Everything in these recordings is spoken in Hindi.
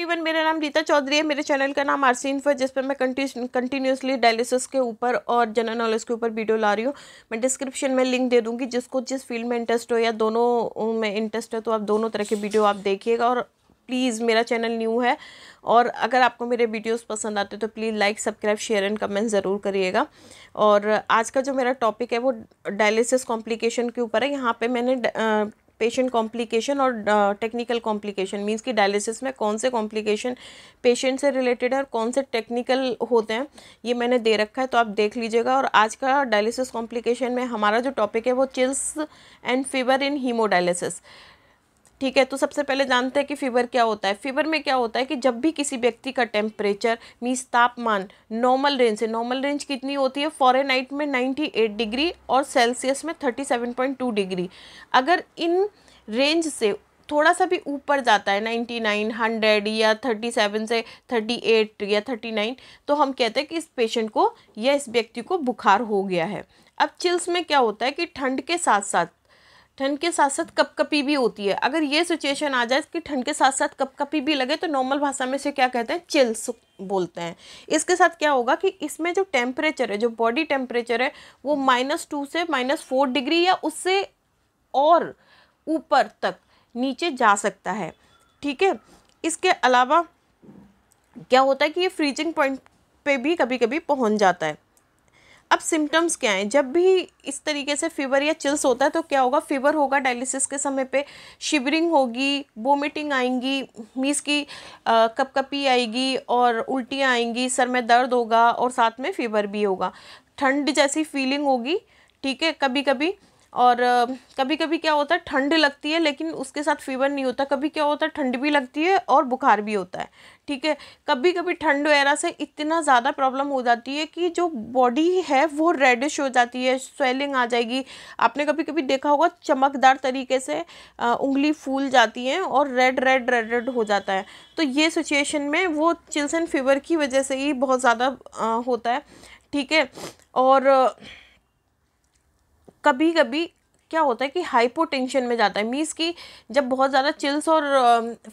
एवरीवन मेरा नाम रीता चौधरी है मेरे चैनल का नाम आरसी इन्फो जिस पर मैं कंटिन्यूसली डायलिसिस के ऊपर और जनरल नॉलेज के ऊपर वीडियो ला रही हूँ मैं डिस्क्रिप्शन में लिंक दे दूँगी जिसको जिस फील्ड में इंटरेस्ट हो या दोनों में इंटरेस्ट है तो आप दोनों तरह के वीडियो आप देखिएगा और प्लीज़ मेरा चैनल न्यू है और अगर आपको मेरे वीडियोस पसंद आते तो please like subscribe share and comment ज़रूर करिएगा और आज का जो मेरा टॉपिक है वो डायलिसिस कॉम्प्लिकेशन के ऊपर है यहाँ पे मैंने पेशेंट कॉम्प्लिकेशन और टेक्निकल कॉम्प्लिकेशन मीन्स कि डायलिसिस में कौन से कॉम्प्लिकेशन पेशेंट से रिलेटेड है और कौन से टेक्निकल होते हैं ये मैंने दे रखा है तो आप देख लीजिएगा और आज का डायलिसिस कॉम्प्लिकेशन में हमारा जो टॉपिक है वो chills and fever in hemodialysis ठीक है तो सबसे पहले जानते हैं कि फीवर क्या होता है फीवर में क्या होता है कि जब भी किसी व्यक्ति का टेम्परेचर मीन्स तापमान नॉर्मल रेंज से नॉर्मल रेंज कितनी होती है फॉरेनहाइट में 98 डिग्री और सेल्सियस में 37.2 डिग्री अगर इन रेंज से थोड़ा सा भी ऊपर जाता है नाइन्टी नाइन हंड्रेड या थर्टी सेवन से थर्टी एट या थर्टी नाइन तो हम कहते हैं कि इस पेशेंट को या इस व्यक्ति को बुखार हो गया है अब चिल्स में क्या होता है कि ठंड के साथ साथ ठंड के साथ साथ कपकपी भी होती है अगर ये सिचुएशन आ जाए कि ठंड के साथ साथ कपकपी भी लगे तो नॉर्मल भाषा में इसे क्या कहते हैं चिल्स बोलते हैं इसके साथ क्या होगा कि इसमें जो टेम्परेचर है जो बॉडी टेम्परेचर है वो माइनस टू से माइनस फोर डिग्री या उससे और ऊपर तक नीचे जा सकता है ठीक है इसके अलावा क्या होता है कि ये फ्रीजिंग पॉइंट पे भी कभी कभी पहुंच जाता है अब सिम्टम्स क्या हैं जब भी इस तरीके से फीवर या चिल्स होता है तो क्या होगा फीवर होगा डायलिसिस के समय पे शिवरिंग होगी वोमिटिंग आएंगी मीस की कपकपी आएगी और उल्टियाँ आएंगी सर में दर्द होगा और साथ में फीवर भी होगा ठंड जैसी फीलिंग होगी ठीक है कभी कभी और कभी कभी क्या होता है ठंड लगती है लेकिन उसके साथ फीवर नहीं होता कभी क्या होता है ठंड भी लगती है और बुखार भी होता है ठीक है कभी कभी ठंड वगैरह से इतना ज़्यादा प्रॉब्लम हो जाती है कि जो बॉडी है वो रेडिश हो जाती है स्वेलिंग आ जाएगी आपने कभी कभी देखा होगा चमकदार तरीके से उंगली फूल जाती है और रेड रेड रेड रेड हो जाता है तो ये सिचुएशन में वो चिल्सन फीवर की वजह से ही बहुत ज़्यादा होता है ठीक है और कभी कभी क्या होता है कि हाइपोटेंशन में जाता है मीन्स कि जब बहुत ज़्यादा चिल्स और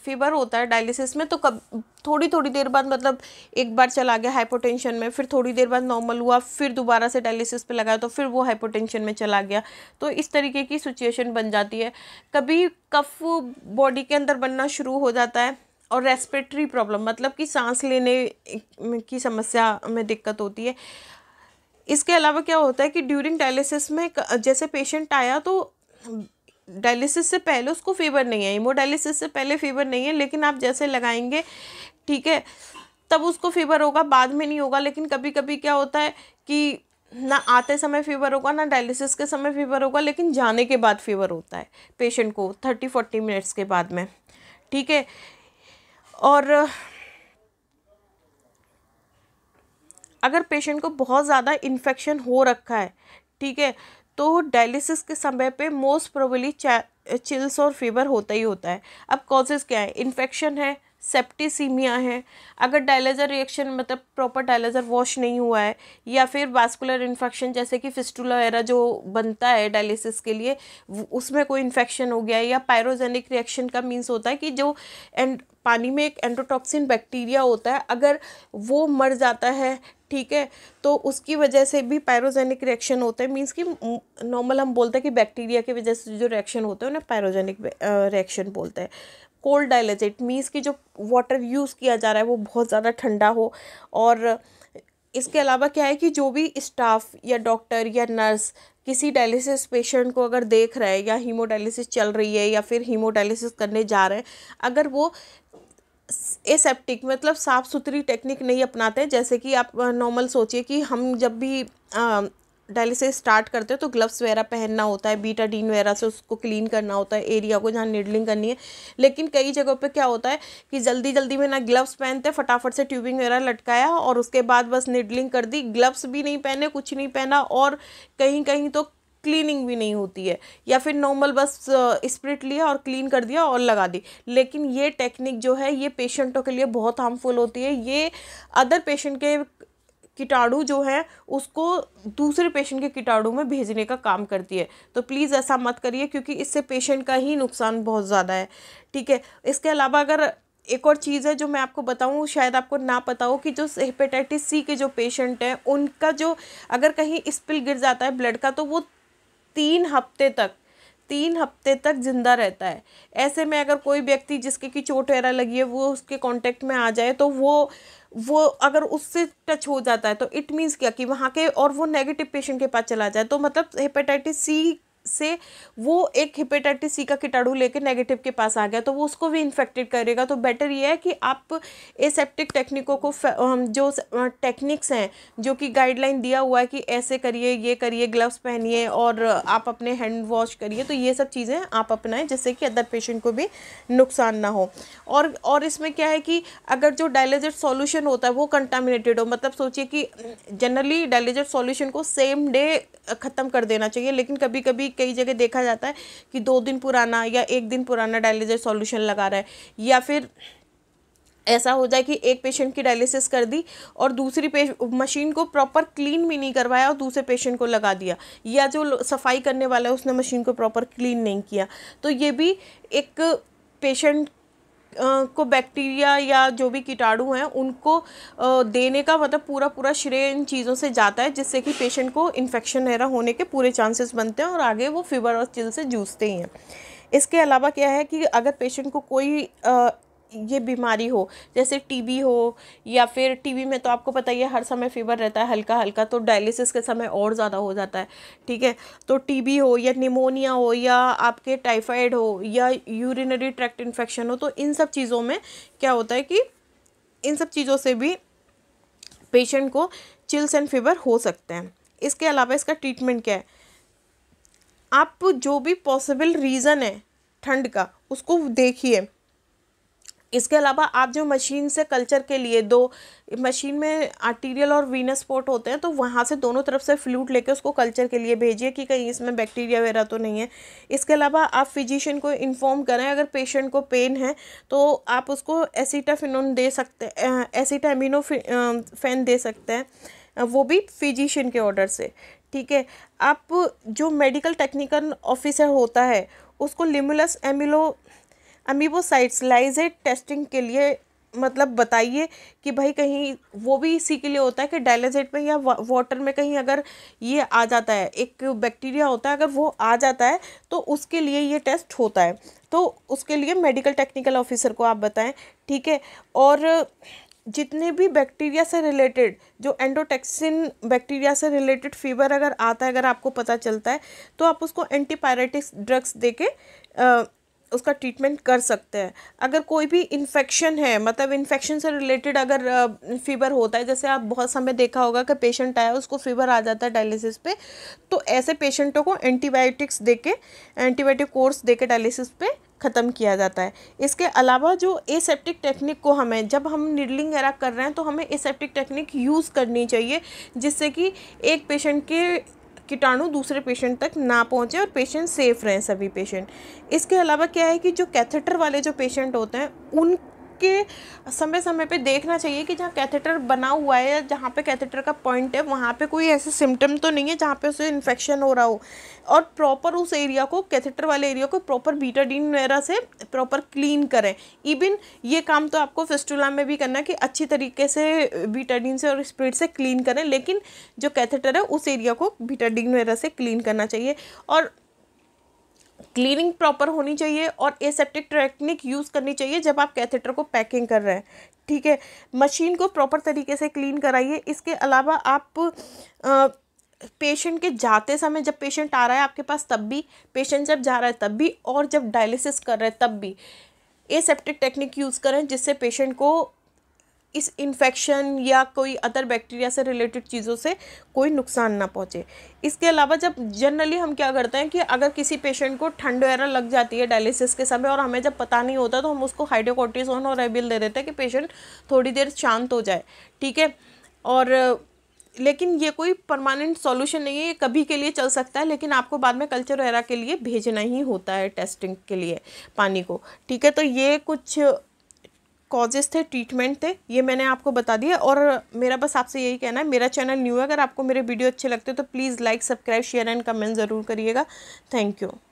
फीवर होता है डायलिसिस में तो कब थोड़ी थोड़ी देर बाद मतलब एक बार चला गया हाइपोटेंशन में फिर थोड़ी देर बाद नॉर्मल हुआ फिर दोबारा से डायलिसिस पे लगाया तो फिर वो हाइपोटेंशन में चला गया तो इस तरीके की सिचुएशन बन जाती है कभी कफ बॉडी के अंदर बनना शुरू हो जाता है और रेस्पिरेटरी प्रॉब्लम मतलब कि सांस लेने की समस्या में दिक्कत होती है इसके अलावा क्या होता है कि ड्यूरिंग डायलिसिस में जैसे पेशेंट आया तो डायलिसिस से पहले उसको फीवर नहीं है डायलिसिस से पहले फीवर नहीं है लेकिन आप जैसे लगाएंगे ठीक है तब उसको फीवर होगा बाद में नहीं होगा लेकिन कभी कभी क्या होता है कि ना आते समय फीवर होगा ना डायलिसिस के समय फीवर होगा लेकिन जाने के बाद फीवर होता है पेशेंट को थर्टी फोर्टी मिनट्स के बाद में ठीक है और अगर पेशेंट को बहुत ज़्यादा इन्फेक्शन हो रखा है ठीक है तो डायलिसिस के समय पे मोस्ट प्रोबली चिल्स और फीवर होता ही होता है अब कॉजेज़ क्या है इन्फेक्शन है सेप्टिसीमिया है अगर डायलाइजर रिएक्शन मतलब प्रॉपर डायलाइजर वॉश नहीं हुआ है या फिर वास्कुलर इन्फेक्शन जैसे कि फिस्टूला वगैरह जो बनता है डायलिसिस के लिए उसमें कोई इन्फेक्शन हो गया है या पायरोजेनिक रिएक्शन का मीन्स होता है कि जो एंड पानी में एक एंडोटॉक्सिन बैक्टीरिया होता है अगर वो मर जाता है ठीक है तो उसकी वजह से भी पायरोजेनिक रिएक्शन होते हैं मीन्स कि नॉर्मल हम बोलते हैं कि बैक्टीरिया की वजह से जो रिएक्शन होते हैं उन्हें पायरोजेनिक रिएक्शन बोलते हैं कोल्ड डायलेजेट मीन्स कि जो वाटर यूज़ किया जा रहा है वो बहुत ज़्यादा ठंडा हो और इसके अलावा क्या है कि जो भी स्टाफ या डॉक्टर या नर्स किसी डायलिसिस पेशेंट को अगर देख रहा है या हीमोडायलिसिस चल रही है या फिर हीमोडायलिसिस करने जा रहे हैं अगर वो एसेप्टिक मतलब साफ़ सुथरी टेक्निक नहीं अपनाते जैसे कि आप नॉर्मल सोचिए कि हम जब भी डायलिसिस स्टार्ट करते हैं तो ग्लव्स वगैरह पहनना होता है बीटाडीन वगैरह से उसको क्लीन करना होता है एरिया को जहाँ निडलिंग करनी है लेकिन कई जगहों पे क्या होता है कि जल्दी जल्दी में ना ग्लव्स पहनते फटाफट से ट्यूबिंग वगैरह लटकाया और उसके बाद बस निडलिंग कर दी ग्लव्स भी नहीं पहने कुछ नहीं पहना और कहीं कहीं तो क्लीनिंग भी नहीं होती है या फिर नॉर्मल बस स्प्रिट लिया और क्लीन कर दिया और लगा दी लेकिन ये टेक्निक जो है ये पेशेंटों के लिए बहुत हार्मफुल होती है ये अदर पेशेंट के कीटाणु जो है उसको दूसरे पेशेंट के कीटाणु में भेजने का काम करती है तो प्लीज़ ऐसा मत करिए क्योंकि इससे पेशेंट का ही नुकसान बहुत ज़्यादा है ठीक है इसके अलावा अगर एक और चीज़ है जो मैं आपको बताऊं शायद आपको ना पता हो कि जो हेपेटाइटिस सी के जो पेशेंट हैं उनका जो अगर कहीं स्पिल गिर जाता है ब्लड का तो वो तीन हफ्ते तक तीन हफ्ते तक ज़िंदा रहता है ऐसे में अगर कोई व्यक्ति जिसके की चोट वगैरह लगी है वो उसके कांटेक्ट में आ जाए तो वो वो अगर उससे टच हो जाता है तो इट मीन्स क्या कि वहाँ के और वो नेगेटिव पेशेंट के पास चला जाए तो मतलब हेपेटाइटिस सी से वो एक हिपेटाइटिस सी का कीटाणु लेके नेगेटिव के पास आ गया तो वो उसको भी इन्फेक्टेड करेगा तो बेटर ये है कि आप एसेप्टिक टेक्निकों को जो टेक्निक्स हैं जो कि गाइडलाइन दिया हुआ है कि ऐसे करिए ये करिए ग्लव्स पहनिए और आप अपने हैंड वॉश करिए तो ये सब चीज़ें आप अपनाएं जिससे कि अदर पेशेंट को भी नुकसान ना हो और और इसमें क्या है कि अगर जो डायलिजेट सोल्यूशन होता है वो कंटामिनेटेड हो मतलब सोचिए कि जनरली डायलिजेट सोल्यूशन को सेम डे ख़त्म कर देना चाहिए लेकिन कभी कभी कई जगह देखा जाता है कि दो दिन पुराना या एक दिन पुराना डायलिसिस सॉल्यूशन लगा रहा है या फिर ऐसा हो जाए कि एक पेशेंट की डायलिसिस कर दी और दूसरी पेश मशीन को प्रॉपर क्लीन भी नहीं करवाया और दूसरे पेशेंट को लगा दिया या जो सफाई करने वाला है उसने मशीन को प्रॉपर क्लीन नहीं किया तो ये भी एक पेशेंट को बैक्टीरिया या जो भी कीटाणु हैं उनको देने का मतलब पूरा पूरा श्रेय इन चीज़ों से जाता है जिससे कि पेशेंट को इन्फेक्शन वगैरह होने के पूरे चांसेस बनते हैं और आगे वो फीवर और चिल से जूझते ही हैं इसके अलावा क्या है कि अगर पेशेंट को कोई ये बीमारी हो जैसे टीबी हो या फिर टीबी में तो आपको पता ही है हर समय फीवर रहता है हल्का हल्का तो डायलिसिस के समय और ज़्यादा हो जाता है ठीक है तो टीबी हो या निमोनिया हो या आपके टाइफाइड हो या यूरिनरी ट्रैक्ट इन्फेक्शन हो तो इन सब चीज़ों में क्या होता है कि इन सब चीज़ों से भी पेशेंट को चिल्स एंड फीवर हो सकते हैं इसके अलावा इसका ट्रीटमेंट क्या है आप जो भी पॉसिबल रीज़न है ठंड का उसको देखिए इसके अलावा आप जो मशीन से कल्चर के लिए दो मशीन में आर्टीरियल और वीनस पोर्ट होते हैं तो वहाँ से दोनों तरफ से फ्लूट लेके उसको कल्चर के लिए भेजिए कि कहीं इसमें बैक्टीरिया वगैरह तो नहीं है इसके अलावा आप फिजिशियन को इन्फॉर्म करें अगर पेशेंट को पेन है तो आप उसको एसीटाफिनोन दे सकते हैं फैन दे सकते हैं वो भी फिजिशियन के ऑर्डर से ठीक है आप जो मेडिकल टेक्निकल ऑफिसर होता है उसको लिमुलस एमिलो अमीबो साइटलाइजेड टेस्टिंग के लिए मतलब बताइए कि भाई कहीं वो भी इसी के लिए होता है कि डायलाजेट में या वाटर में कहीं अगर ये आ जाता है एक बैक्टीरिया होता है अगर वो आ जाता है तो उसके लिए ये टेस्ट होता है तो उसके लिए मेडिकल टेक्निकल ऑफिसर को आप बताएं ठीक है और जितने भी बैक्टीरिया से रिलेटेड जो एंडोटेक्सिन बैक्टीरिया से रिलेटेड फीवर अगर आता है अगर आपको पता चलता है तो आप उसको एंटीपायरेटिक्स ड्रग्स दे के उसका ट्रीटमेंट कर सकते हैं अगर कोई भी इन्फेक्शन है मतलब इन्फेक्शन से रिलेटेड अगर फीवर होता है जैसे आप बहुत समय देखा होगा कि पेशेंट आया उसको फीवर आ जाता है डायलिसिस पे तो ऐसे पेशेंटों को एंटीबायोटिक्स दे के एंटीबायोटिक कोर्स दे के डायलिसिस पे ख़त्म किया जाता है इसके अलावा जो एसेप्टिक टेक्निक को हमें जब हम निडलिंग वगैरह कर रहे हैं तो हमें एसेप्टिक टेक्निक यूज़ करनी चाहिए जिससे कि एक पेशेंट के कीटाणु दूसरे पेशेंट तक ना पहुंचे और पेशेंट सेफ़ रहें सभी पेशेंट इसके अलावा क्या है कि जो कैथेटर वाले जो पेशेंट होते हैं उन के समय समय पे देखना चाहिए कि जहाँ कैथेटर बना हुआ है या जहाँ पे कैथेटर का पॉइंट है वहाँ पे कोई ऐसे सिम्टम तो नहीं है जहाँ पे उसे इन्फेक्शन हो रहा हो और प्रॉपर उस एरिया को कैथेटर वाले एरिया को प्रॉपर बीटाडीन वगैरह से प्रॉपर क्लीन करें इवन ये काम तो आपको फेस्टुला में भी करना है कि अच्छी तरीके से बीटाडीन से और स्प्रिट से क्लीन करें लेकिन जो कैथेटर है उस एरिया को बीटाडीन वगैरह से क्लीन करना चाहिए और क्लीनिंग प्रॉपर होनी चाहिए और एसेप्टिक टेक्निक यूज़ करनी चाहिए जब आप कैथेटर को पैकिंग कर रहे हैं ठीक है मशीन को प्रॉपर तरीके से क्लीन कराइए इसके अलावा आप आ, पेशेंट के जाते समय जब पेशेंट आ रहा है आपके पास तब भी पेशेंट जब जा रहा है तब भी और जब डायलिसिस कर रहे हैं तब भी एसेप्टिक टेक्निक यूज़ करें जिससे पेशेंट को इस इन्फेक्शन या कोई अदर बैक्टीरिया से रिलेटेड चीज़ों से कोई नुकसान ना पहुँचे इसके अलावा जब जनरली हम क्या करते हैं कि अगर किसी पेशेंट को ठंड वगैरह लग जाती है डायलिसिस के समय और हमें जब पता नहीं होता तो हम उसको हाइड्रोकोर्टिसोन और रेबिल दे देते हैं कि पेशेंट थोड़ी देर शांत हो जाए ठीक है और लेकिन ये कोई परमानेंट सॉल्यूशन नहीं है ये कभी के लिए चल सकता है लेकिन आपको बाद में कल्चर वगैरह के लिए भेजना ही होता है टेस्टिंग के लिए पानी को ठीक है तो ये कुछ कॉजेज़ थे ट्रीटमेंट थे ये मैंने आपको बता दिया और मेरा बस आपसे यही कहना है मेरा चैनल न्यू है अगर आपको मेरे वीडियो अच्छे लगते तो please like subscribe share and comment ज़रूर करिएगा थैंक यू